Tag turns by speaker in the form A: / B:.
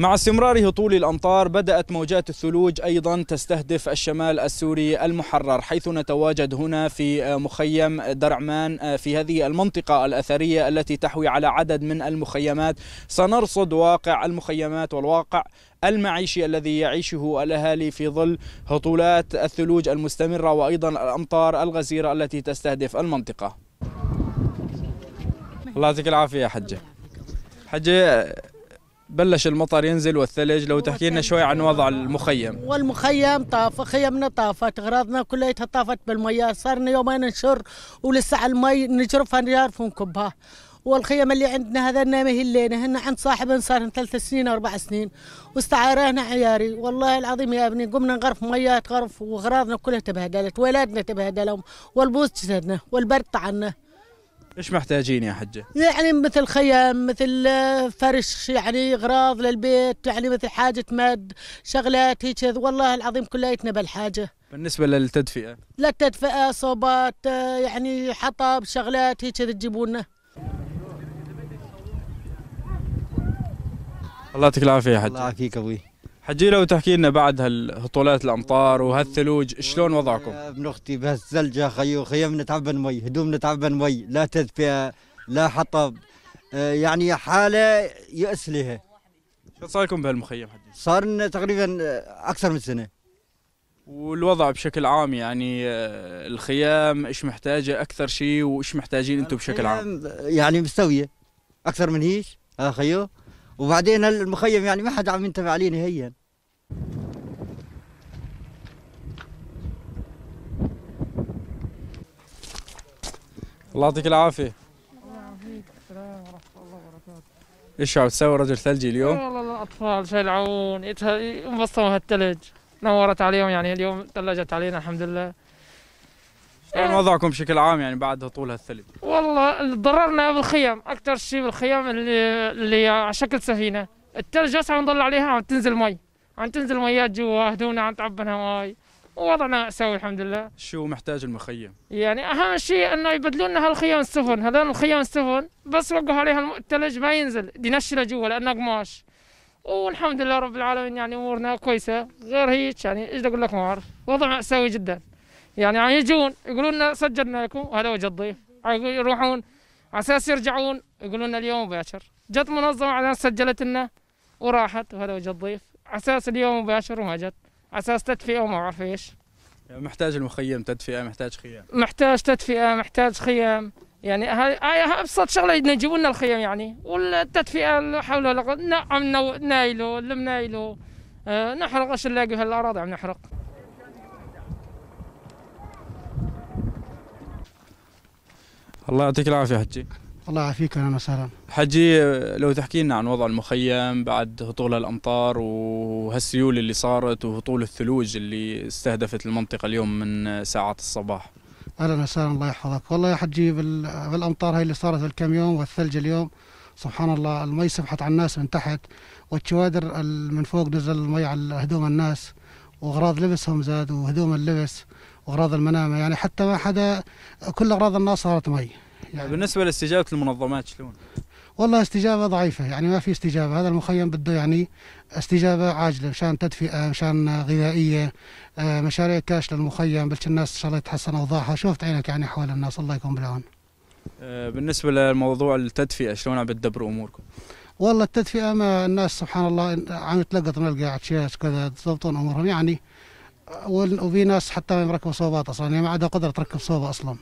A: مع استمرار هطول الأمطار بدأت موجات الثلوج أيضا تستهدف الشمال السوري المحرر حيث نتواجد هنا في آه، مخيم درعمان آه، في هذه المنطقة الأثرية التي تحوي على عدد من المخيمات سنرصد واقع المخيمات والواقع المعيشي الذي يعيشه الاهالي في ظل هطولات الثلوج المستمره وايضا الامطار الغزيره التي تستهدف المنطقه. الله يعطيك العافيه يا حجه. حجه بلش المطر ينزل والثلج لو تحكي لنا شوي عن وضع آه، المخيم
B: والمخيم طاف خيمنا طافت اغراضنا كلها طافت بالمية صارنا يومين نشر ولسه على المي نجرفها نعرف ونكبها والخيم اللي عندنا هذا ما هي لنا هن عند صاحبنا صار ثلاث سنين اربع سنين واستعارنا عياري والله العظيم يا ابني قمنا نغرف ميات غرف واغراضنا كلها تبهدلت ولادنا تبهدلوا والبوز جسدنا والبرد طعنه
A: ايش محتاجين يا حجه؟
B: يعني مثل خيام مثل آه، فرش يعني اغراض للبيت يعني مثل حاجه مد شغلات هيك والله العظيم كليتنا بالحاجه
A: بالنسبه للتدفئه
B: للتدفئه صوبات آه، يعني حطب شغلات هيك تجيبونا
A: الله يعطيك العافيه يا حجه الله يعافيك ابوي حجي لو تحكي لنا بعد هالهطولات الامطار وهالثلوج شلون وضعكم؟
C: ابن اختي بهالثلج يا خيو خيمنا تعبان مي هدومنا تعبان مي لا تدفئه لا حطب آه، يعني حاله يأس لها شو صار لكم بهالمخيم حجي؟ صار لنا تقريبا آه، اكثر من سنه
A: والوضع بشكل عام يعني آه، الخيام ايش محتاجه اكثر شيء وايش محتاجين انتم بشكل عام؟
C: يعني مستويه اكثر من هيك يا خيو وبعدين المخيم يعني ما حدا عم ينتبه عليه نهائيا
A: الله يعطيك العافية الله يعافيك السلام ورحمة الله وبركاته ايش عم تسوي رجل ثلجي اليوم؟
D: والله الاطفال شلعون انبسطوا هالثلج نورت عليهم يعني اليوم ثلجت علينا الحمد لله إيه. وضعكم
A: بشكل عام يعني بعد هطول هالثلج؟
D: والله ضررنا بالخيام اكثر شيء بالخيام اللي اللي على شكل سفينه الثلج بس عم نضل عليها عم تنزل مي عم تنزل ميات جوا هدونا عم تعبنا مي ووضعنا
A: مأساوي الحمد لله شو محتاج المخيم؟
D: يعني أهم شيء إنه يبدلوا لنا هالخيام السفن، هذول الخيام السفن بس وقفوا عليها الثلج ما ينزل، ينشله جوا لأنه قماش. والحمد لله رب العالمين يعني أمورنا كويسة، غير هيك يعني إيش أقول لك ما أعرف، وضع مأساوي جدا. يعني يجون يقولون لنا سجلنا لكم وهذا وجه الضيف يروحون على اساس يرجعون يقولون لنا اليوم مباشر جت منظمه على سجلت لنا وراحت وهذا وجه الضيف على اساس اليوم مباشر وما جت على اساس تدفئه وما اعرف ايش
A: يعني محتاج المخيم تدفئه محتاج خيام
D: محتاج تدفئه محتاج خيام يعني هاي ابسط شغله يجيبوا لنا الخيام يعني والتدفئه لا حول ولا قوه نعم نايله لم نايله آه، نحرق ايش نلاقي في الاراضي عم نحرق
A: الله يعطيك العافية حجي
C: الله يعافيك اهلا وسهلا
A: حجي لو تحكي لنا عن وضع المخيم بعد هطول الامطار وهالسيول اللي صارت وهطول الثلوج اللي استهدفت المنطقه اليوم من ساعات الصباح
C: اهلا وسهلا الله يحفظك والله يا حجي بالامطار هاي اللي صارت الكم يوم والثلج اليوم سبحان الله المي سبحت على الناس من تحت والشوادر من فوق نزل المي على هدوم الناس واغراض لبسهم زاد وهدوم اللبس واغراض المنامه يعني حتى ما حدا كل اغراض الناس صارت مي
A: يعني بالنسبه لاستجابه المنظمات شلون؟
C: والله استجابه ضعيفه يعني ما في استجابه هذا المخيم بده يعني استجابه عاجله مشان تدفئه مشان غذائيه آه، مشاريع كاش للمخيم بلش الناس ان شاء الله يتحسن اوضاعها شوفت عينك يعني احوال الناس الله يكون بالعون
A: آه، بالنسبه لموضوع التدفئه شلون عم بتدبروا اموركم؟
C: والله التدفئه ما الناس سبحان الله عم يتلقط من القاعد كذا تضبطون امورهم يعني وفي ناس حتى ما يركبوا صوبات اصلا يعني ما عندها قدره تركب صوبه اصلا